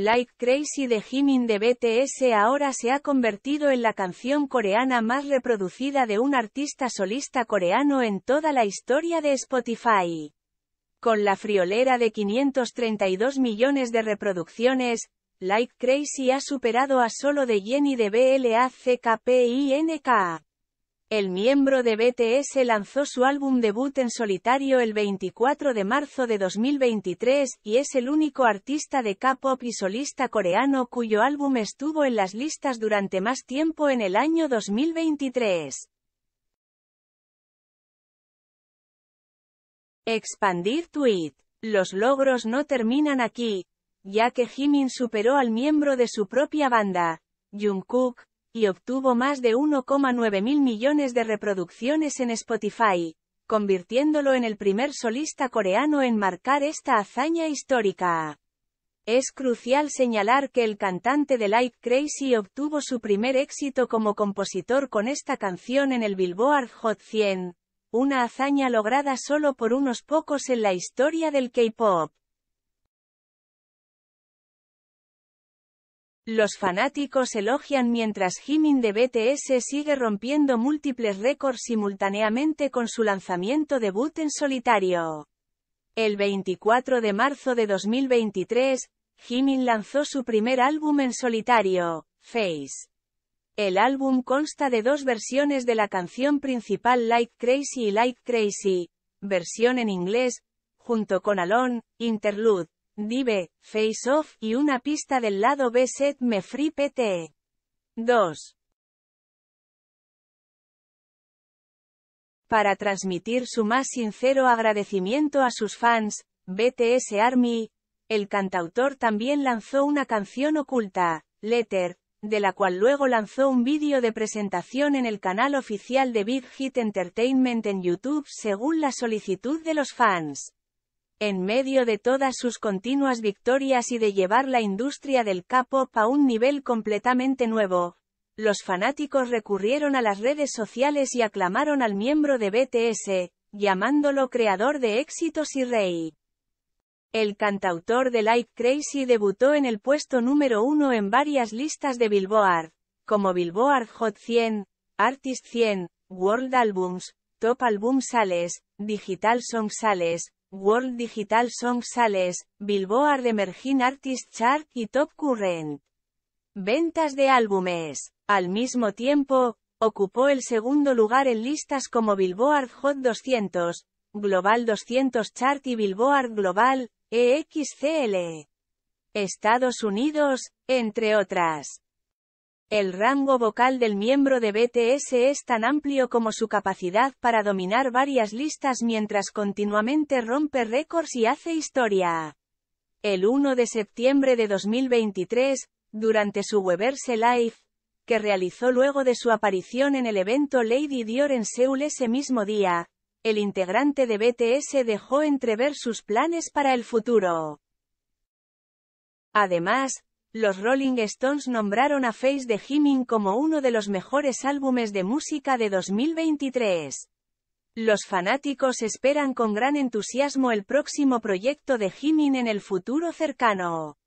Like Crazy de Jimin de BTS ahora se ha convertido en la canción coreana más reproducida de un artista solista coreano en toda la historia de Spotify. Con la friolera de 532 millones de reproducciones, Like Crazy ha superado a solo de Jenny de BLACKPINK. El miembro de BTS lanzó su álbum debut en solitario el 24 de marzo de 2023, y es el único artista de K-pop y solista coreano cuyo álbum estuvo en las listas durante más tiempo en el año 2023. Expandir tweet. Los logros no terminan aquí, ya que Jimin superó al miembro de su propia banda, Jungkook, y obtuvo más de 1,9 mil millones de reproducciones en Spotify, convirtiéndolo en el primer solista coreano en marcar esta hazaña histórica. Es crucial señalar que el cantante de Light Crazy obtuvo su primer éxito como compositor con esta canción en el Billboard Hot 100, una hazaña lograda solo por unos pocos en la historia del K-pop. Los fanáticos elogian mientras Jimin de BTS sigue rompiendo múltiples récords simultáneamente con su lanzamiento debut en solitario. El 24 de marzo de 2023, Jimin lanzó su primer álbum en solitario, Face. El álbum consta de dos versiones de la canción principal Like Crazy y Like Crazy, versión en inglés, junto con Alone, Interlude, Dive, Face Off y una pista del lado B Set Me Free P.T. 2. E. Para transmitir su más sincero agradecimiento a sus fans, BTS Army, el cantautor también lanzó una canción oculta, Letter, de la cual luego lanzó un vídeo de presentación en el canal oficial de Big Hit Entertainment en YouTube según la solicitud de los fans en medio de todas sus continuas victorias y de llevar la industria del K-pop a un nivel completamente nuevo, los fanáticos recurrieron a las redes sociales y aclamaron al miembro de BTS, llamándolo creador de éxitos y rey. El cantautor de Light Crazy debutó en el puesto número uno en varias listas de Billboard, como Billboard Hot 100, Artist 100, World Albums, Top Album Sales, Digital Song Sales, World Digital Song Sales, Billboard Emerging Artist Chart y Top Current. Ventas de álbumes. Al mismo tiempo, ocupó el segundo lugar en listas como Billboard Hot 200, Global 200 Chart y Billboard Global, EXCL. Estados Unidos, entre otras. El rango vocal del miembro de BTS es tan amplio como su capacidad para dominar varias listas mientras continuamente rompe récords y hace historia. El 1 de septiembre de 2023, durante su Weverse Live, que realizó luego de su aparición en el evento Lady Dior en Seúl ese mismo día, el integrante de BTS dejó entrever sus planes para el futuro. Además, los Rolling Stones nombraron a Face de Jimin como uno de los mejores álbumes de música de 2023. Los fanáticos esperan con gran entusiasmo el próximo proyecto de Jimin en el futuro cercano.